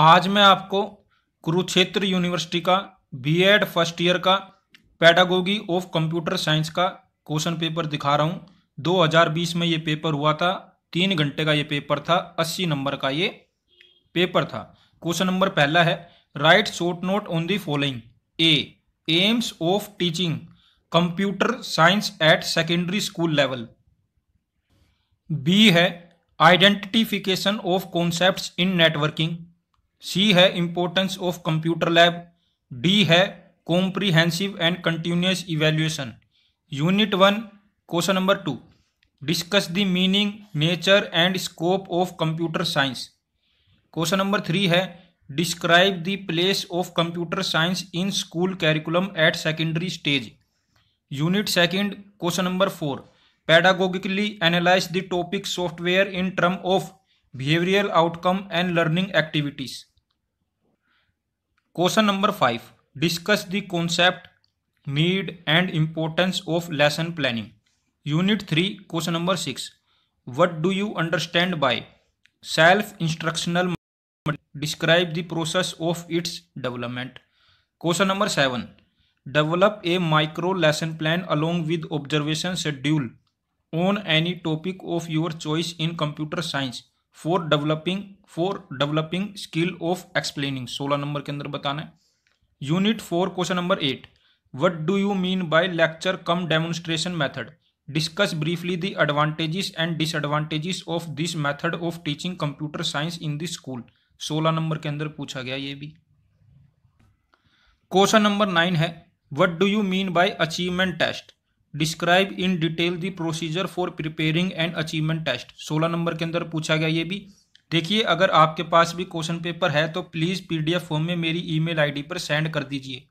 आज मैं आपको कुरुक्षेत्र यूनिवर्सिटी का बीएड फर्स्ट ईयर का पैडागोगी ऑफ कंप्यूटर साइंस का क्वेश्चन पेपर दिखा रहा हूँ 2020 में ये पेपर हुआ था तीन घंटे का ये पेपर था 80 नंबर का ये पेपर था क्वेश्चन नंबर पहला है write short note on the following A aims of teaching computer science at secondary school level B है identification of concept in networking C है importance of computer lab D है comprehensive and continuous evaluation unit one question number two discuss the meaning nature and scope of computer science question number three है describe the place of computer science in school curriculum at secondary stage unit second question number four pedagogically analyse the topic software in term of behavioral outcome and learning activities. Question number 5. Discuss the concept, need and importance of lesson planning. Unit 3, question number 6. What do you understand by self-instructional Describe the process of its development. Question number 7. Develop a micro lesson plan along with observation schedule on any topic of your choice in computer science for developing for developing skill of explaining सोलह नंबर के अंदर बताना है unit four question number eight what do you mean by lecture cum demonstration method discuss briefly the advantages and disadvantages of this method of teaching computer science in this school सोलह नंबर के अंदर पूछा गया ये भी क्वेश्चन नंबर नाइन है what do you mean by achievement test describe in detail the procedure for preparing and achievement test सोलह नंबर के अंदर पूछा गया ये भी देखिए अगर आपके पास भी क्वेश्चन पेपर है तो प्लीज़ पीडीएफ फॉर्म में मेरी ईमेल आईडी पर सेंड कर दीजिए